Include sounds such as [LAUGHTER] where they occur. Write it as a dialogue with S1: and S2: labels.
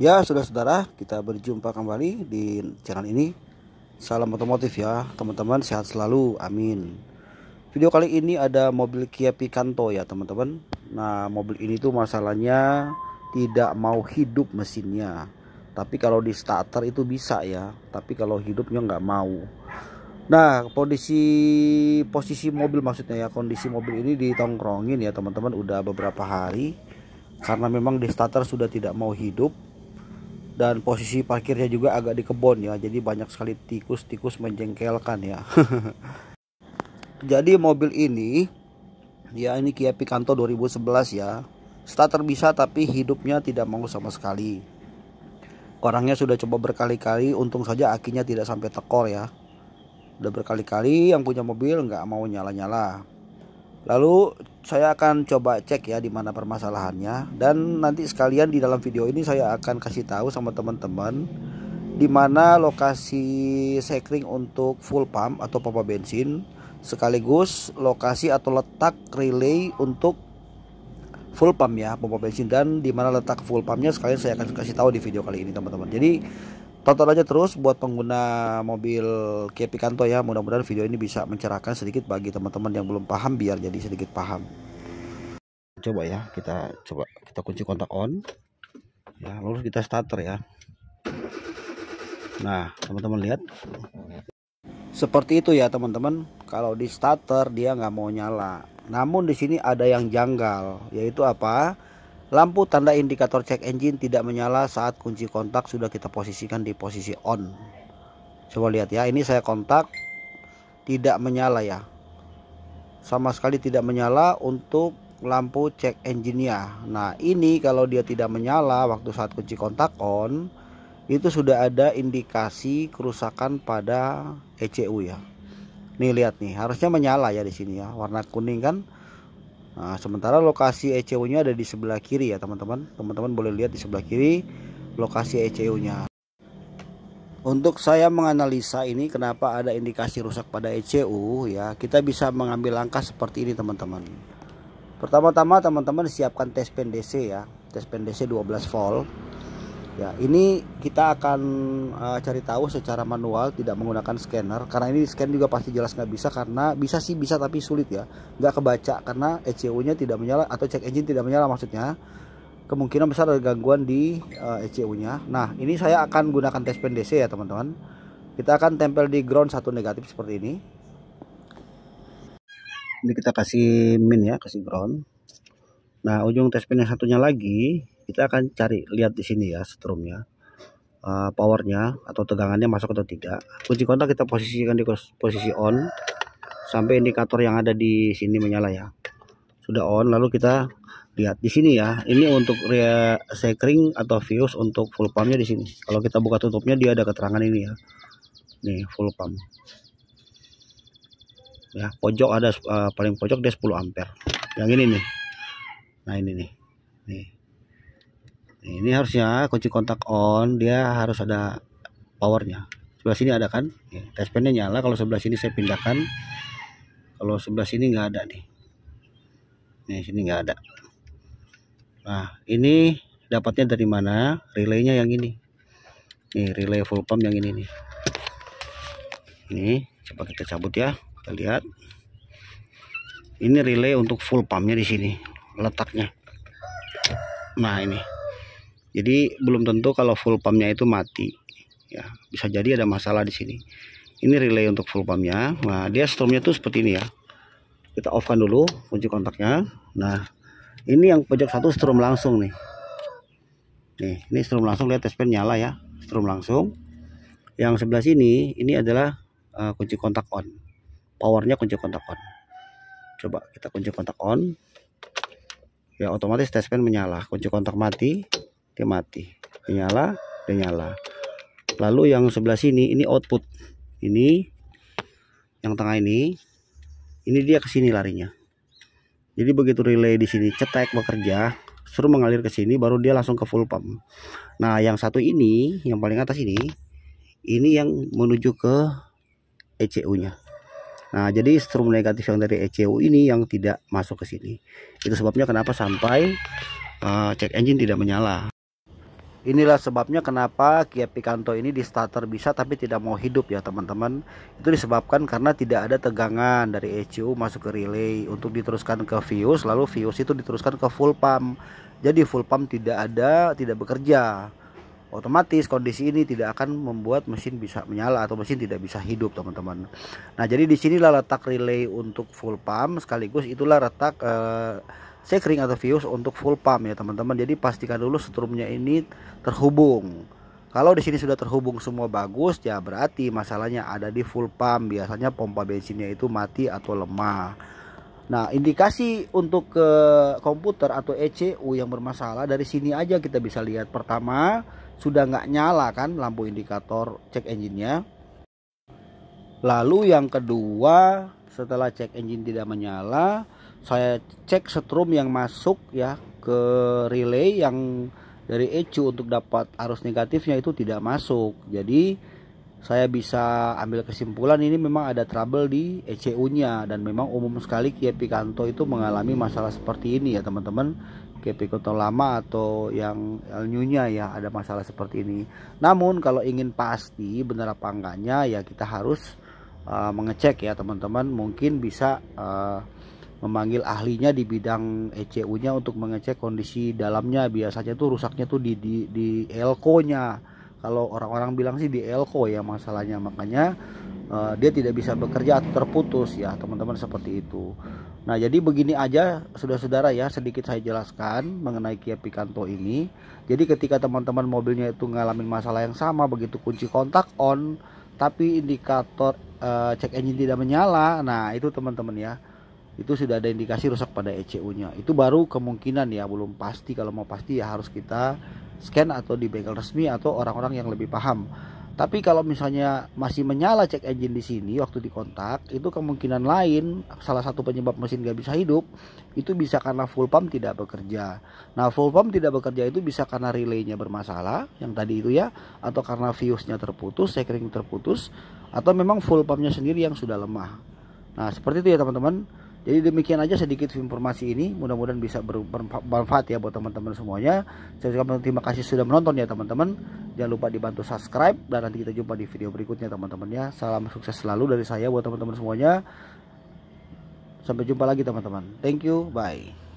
S1: Ya, saudara-saudara, kita berjumpa kembali di channel ini. Salam otomotif ya, teman-teman sehat selalu. Amin. Video kali ini ada mobil Kia Picanto ya, teman-teman. Nah, mobil ini tuh masalahnya tidak mau hidup mesinnya. Tapi kalau di starter itu bisa ya, tapi kalau hidupnya nggak mau. Nah, kondisi posisi mobil maksudnya ya, kondisi mobil ini ditongkrongin ya, teman-teman udah beberapa hari karena memang di starter sudah tidak mau hidup dan posisi parkirnya juga agak di kebon ya jadi banyak sekali tikus-tikus menjengkelkan ya [LAUGHS] jadi mobil ini ya ini Kia Picanto 2011 ya starter bisa tapi hidupnya tidak mau sama sekali orangnya sudah coba berkali-kali untung saja akinya tidak sampai tekor ya udah berkali-kali yang punya mobil nggak mau nyala-nyala Lalu saya akan coba cek ya di mana permasalahannya dan nanti sekalian di dalam video ini saya akan kasih tahu sama teman-teman di mana lokasi sekring untuk full pump atau pompa bensin sekaligus lokasi atau letak relay untuk full pump ya pompa bensin dan di mana letak full pumpnya sekalian saya akan kasih tahu di video kali ini teman-teman. Jadi Tonton aja terus buat pengguna mobil Kia Picanto ya. Mudah-mudahan video ini bisa mencerahkan sedikit bagi teman-teman yang belum paham biar jadi sedikit paham. Coba ya, kita coba kita kunci kontak on. Ya, lalu kita starter ya. Nah, teman-teman lihat. Seperti itu ya, teman-teman. Kalau di starter dia nggak mau nyala. Namun di sini ada yang janggal, yaitu apa? Lampu tanda indikator check engine tidak menyala saat kunci kontak sudah kita posisikan di posisi on. Coba lihat ya, ini saya kontak tidak menyala ya. Sama sekali tidak menyala untuk lampu check engine ya. Nah, ini kalau dia tidak menyala waktu saat kunci kontak on, itu sudah ada indikasi kerusakan pada ECU ya. Nih lihat nih, harusnya menyala ya di sini ya, warna kuning kan Nah, sementara lokasi ECU-nya ada di sebelah kiri ya teman-teman. Teman-teman boleh lihat di sebelah kiri lokasi ECU-nya. Untuk saya menganalisa ini kenapa ada indikasi rusak pada ECU ya, kita bisa mengambil langkah seperti ini teman-teman. Pertama-tama teman-teman siapkan tes pendc ya, tes pendc 12 volt ya ini kita akan uh, cari tahu secara manual tidak menggunakan scanner karena ini scan juga pasti jelas nggak bisa karena bisa sih bisa tapi sulit ya nggak kebaca karena ECU nya tidak menyala atau check engine tidak menyala maksudnya kemungkinan besar ada gangguan di uh, eh, ECU nya nah ini saya akan gunakan tes DC ya teman-teman kita akan tempel di ground satu negatif seperti ini ini kita kasih min ya kasih ground Nah, ujung test pin yang satunya lagi kita akan cari lihat di sini ya strumnya. Uh, ah, powernya atau tegangannya masuk atau tidak. Kunci kontak kita posisikan di posisi on sampai indikator yang ada di sini menyala ya. Sudah on lalu kita lihat di sini ya. Ini untuk sekring atau fuse untuk full pumpnya di sini. Kalau kita buka tutupnya dia ada keterangan ini ya. Nih full pump. Ya, pojok ada uh, paling pojok dia 10 ampere. Yang ini nih nah ini nih nih ini harusnya kunci kontak on dia harus ada powernya sebelah sini ada kan testpennya nyala kalau sebelah sini saya pindahkan kalau sebelah sini nggak ada nih nih sini nggak ada nah ini dapatnya dari mana relaynya yang ini nih relay full pump yang ini nih ini coba kita cabut ya kita lihat ini relay untuk full pumpnya di sini letaknya nah ini jadi belum tentu kalau full pumpnya itu mati ya bisa jadi ada masalah di sini ini relay untuk full pumpnya nah dia stromnya tuh seperti ini ya kita off kan dulu kunci kontaknya nah ini yang pojok satu strom langsung nih nih ini strom langsung lihat tespen nyala ya strom langsung yang sebelah sini ini adalah uh, kunci kontak on powernya kunci kontak on coba kita kunci kontak on ya otomatis test menyala kunci kontak mati dia mati menyala, nyala dia lalu yang sebelah sini ini output ini yang tengah ini ini dia ke sini larinya jadi begitu relay di sini cetek bekerja suruh mengalir ke sini baru dia langsung ke full pump nah yang satu ini yang paling atas ini ini yang menuju ke ECU nya Nah, jadi strum negatif yang dari ECU ini yang tidak masuk ke sini. Itu sebabnya kenapa sampai uh, eh, check engine tidak menyala. Inilah sebabnya kenapa Kia Picanto ini di starter bisa tapi tidak mau hidup ya teman-teman. Itu disebabkan karena tidak ada tegangan dari ECU masuk ke relay untuk diteruskan ke fuse lalu fuse itu diteruskan ke full pump. Jadi full pump tidak ada, tidak bekerja otomatis kondisi ini tidak akan membuat mesin bisa menyala atau mesin tidak bisa hidup teman-teman nah jadi disinilah letak relay untuk full pump sekaligus itulah letak uh, eh, sekring atau fuse untuk full pump ya teman-teman jadi pastikan dulu setrumnya ini terhubung kalau di sini sudah terhubung semua bagus ya berarti masalahnya ada di full pump biasanya pompa bensinnya itu mati atau lemah Nah, indikasi untuk ke komputer atau ECU yang bermasalah dari sini aja kita bisa lihat. Pertama, sudah nggak nyala kan lampu indikator check engine-nya. Lalu yang kedua, setelah check engine tidak menyala, saya cek setrum yang masuk ya ke relay yang dari ECU untuk dapat arus negatifnya itu tidak masuk. Jadi saya bisa ambil kesimpulan ini memang ada trouble di ECU-nya dan memang umum sekali Kia Picanto itu mengalami masalah seperti ini ya teman-teman. Capricorn lama atau yang El Nyunya ya ada masalah seperti ini. Namun kalau ingin pasti benar apa enggaknya ya kita harus uh, mengecek ya teman-teman. Mungkin bisa uh, memanggil ahlinya di bidang ECU-nya untuk mengecek kondisi dalamnya. Biasanya tuh rusaknya tuh di di, di elko-nya. Kalau orang-orang bilang sih di elko ya masalahnya makanya Eh, dia tidak bisa bekerja atau terputus ya teman-teman seperti itu nah jadi begini aja sudah saudara ya sedikit saya jelaskan mengenai Kia Picanto ini jadi ketika teman-teman mobilnya itu ngalamin masalah yang sama begitu kunci kontak on tapi indikator uh, eh, check engine tidak menyala nah itu teman-teman ya itu sudah ada indikasi rusak pada ECU nya itu baru kemungkinan ya belum pasti kalau mau pasti ya harus kita scan atau di bengkel resmi atau orang-orang yang lebih paham tapi kalau misalnya masih menyala cek engine di sini waktu dikontak, itu kemungkinan lain salah satu penyebab mesin gak bisa hidup itu bisa karena full pump tidak bekerja. Nah, full pump tidak bekerja itu bisa karena relaynya bermasalah yang tadi itu ya, atau karena fuse-nya terputus, sekring terputus, atau memang full pumpnya sendiri yang sudah lemah. Nah, seperti itu ya teman-teman. Jadi demikian aja sedikit informasi ini, mudah-mudahan bisa bermanfaat ya buat teman-teman semuanya. Saya juga terima kasih sudah menonton ya teman-teman. Jangan lupa dibantu subscribe dan nanti kita jumpa di video berikutnya teman-teman ya. Salam sukses selalu dari saya buat teman-teman semuanya. Sampai jumpa lagi teman-teman. Thank you, bye.